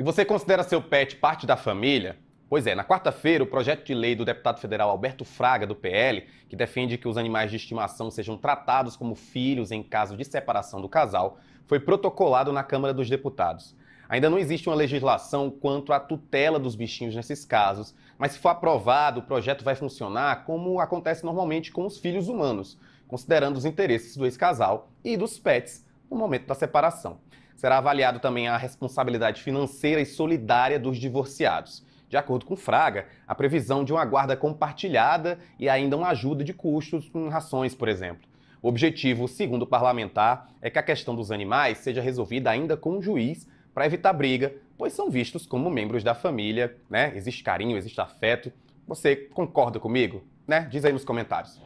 E você considera seu pet parte da família? Pois é, na quarta-feira, o projeto de lei do deputado federal Alberto Fraga, do PL, que defende que os animais de estimação sejam tratados como filhos em caso de separação do casal, foi protocolado na Câmara dos Deputados. Ainda não existe uma legislação quanto à tutela dos bichinhos nesses casos, mas se for aprovado, o projeto vai funcionar como acontece normalmente com os filhos humanos, considerando os interesses do ex-casal e dos pets no momento da separação. Será avaliado também a responsabilidade financeira e solidária dos divorciados. De acordo com Fraga, a previsão de uma guarda compartilhada e ainda uma ajuda de custos com rações, por exemplo. O objetivo, segundo o parlamentar, é que a questão dos animais seja resolvida ainda com o juiz para evitar briga, pois são vistos como membros da família, né? Existe carinho, existe afeto. Você concorda comigo, né? Diz aí nos comentários.